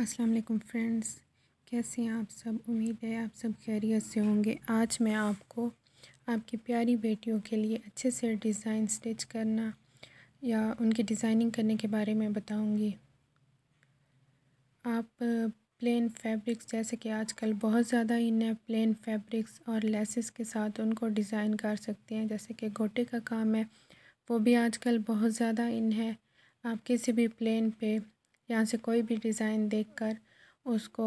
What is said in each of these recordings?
अस्सलाम वालेकुम फ्रेंड्स कैसे हैं आप सब उम्मीद है आप सब खैरियत से होंगे आज मैं आपको आपकी प्यारी बेटियों के लिए अच्छे से डिज़ाइन स्टिच करना या उनकी डिज़ाइनिंग करने के बारे में बताऊंगी आप प्लेन फैब्रिक्स जैसे कि आजकल बहुत ज़्यादा इन है प्लेन फैब्रिक्स और लेसेस के साथ उनको डिज़ाइन कर सकते हैं जैसे कि गोटे का काम है वो भी आजकल बहुत ज़्यादा इन है आप किसी भी प्लेन पे यहाँ से कोई भी डिज़ाइन देखकर उसको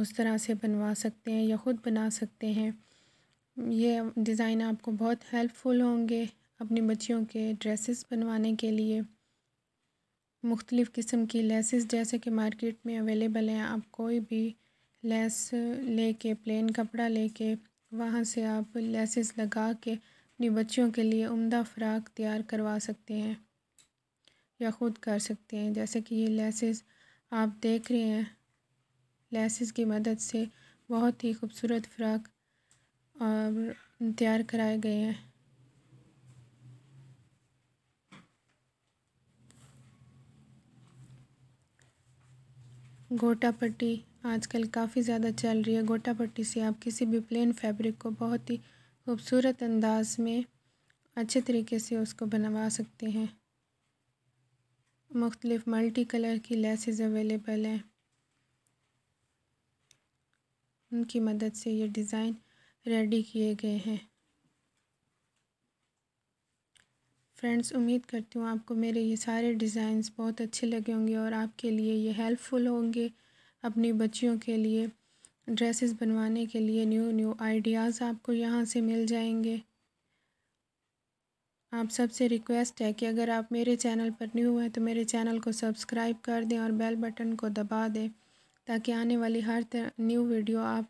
उस तरह से बनवा सकते हैं या ख़ुद बना सकते हैं ये डिज़ाइन आपको बहुत हेल्पफुल होंगे अपनी बच्चियों के ड्रेसेस बनवाने के लिए मुख्तलिफ़ किस्म की लेसेस जैसे कि मार्केट में अवेलेबल हैं आप कोई भी लेस लेके प्लेन कपड़ा लेके वहाँ से आप लेसेस लगा के अपनी बच्चियों के लिए उम्दा फ़्राक तैयार करवा सकते हैं या ख़ुद कर सकते हैं जैसे कि ये लेसेस आप देख रहे हैं लेसेस की मदद से बहुत ही खूबसूरत फ्राक और तैयार कराए गए हैं गोटा पट्टी आजकल काफ़ी ज़्यादा चल रही है गोटा पट्टी से आप किसी भी प्लेन फैब्रिक को बहुत ही खूबसूरत अंदाज में अच्छे तरीके से उसको बनवा सकते हैं मुख्तलिफ़ मल्टी कलर की लेसेस अवेलेबल हैं उनकी मदद से ये डिज़ाइन रेडी किए गए हैं फ्रेंड्स उम्मीद करती हूँ आपको मेरे ये सारे डिज़ाइंस बहुत अच्छे लगे होंगे और आपके लिए ये हेल्पफुल होंगे अपनी बच्चियों के लिए ड्रेसेस बनवाने के लिए न्यू न्यू आइडियाज़ आपको यहाँ से मिल जाएंगे आप सबसे रिक्वेस्ट है कि अगर आप मेरे चैनल पर न्यू हैं तो मेरे चैनल को सब्सक्राइब कर दें और बेल बटन को दबा दें ताकि आने वाली हर न्यू वीडियो आप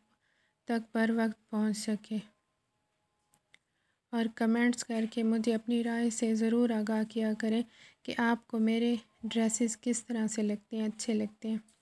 तक पर वक्त पहुंच सके और कमेंट्स करके मुझे अपनी राय से ज़रूर आगाह किया करें कि आपको मेरे ड्रेसेस किस तरह से लगते हैं अच्छे लगते हैं